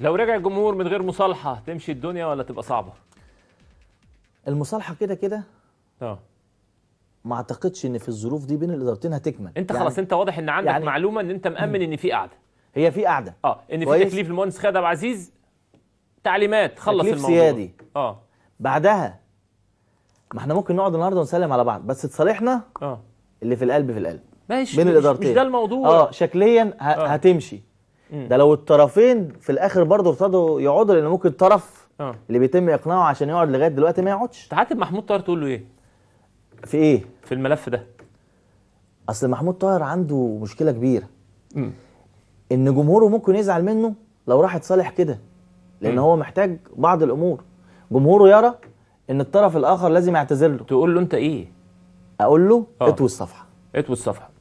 لو رجع الجمهور من غير مصالحه تمشي الدنيا ولا تبقى صعبه المصالحه كده كده اه ما اعتقدش ان في الظروف دي بين الادارتين هتكمل انت يعني خلاص انت واضح ان عندك يعني معلومه ان انت مامن ان في قاعده هي في قاعده اه ان في تكليف المهندس خالد عبد العزيز تعليمات خلص تكليف الموضوع سيادي اه بعدها ما احنا ممكن نقعد النهارده ونسلم على بعض بس تصالحنا اه اللي في القلب في القلب ماشي بين الادارتين مش ده الموضوع اه شكليا ه... آه. هتمشي ده لو الطرفين في الاخر برضه ارتضوا يقعدوا لان ممكن الطرف آه. اللي بيتم اقناعه عشان يقعد لغايه دلوقتي ما يقعدش تعاتب محمود طاهر تقول له ايه في ايه في الملف ده اصل محمود طاهر عنده مشكله كبيره م. ان جمهوره ممكن يزعل منه لو راح اتصالح كده لان م. هو محتاج بعض الامور جمهوره يرى ان الطرف الاخر لازم يعتذر له تقول له انت ايه اقول له آه. اطوي الصفحه اطوي الصفحه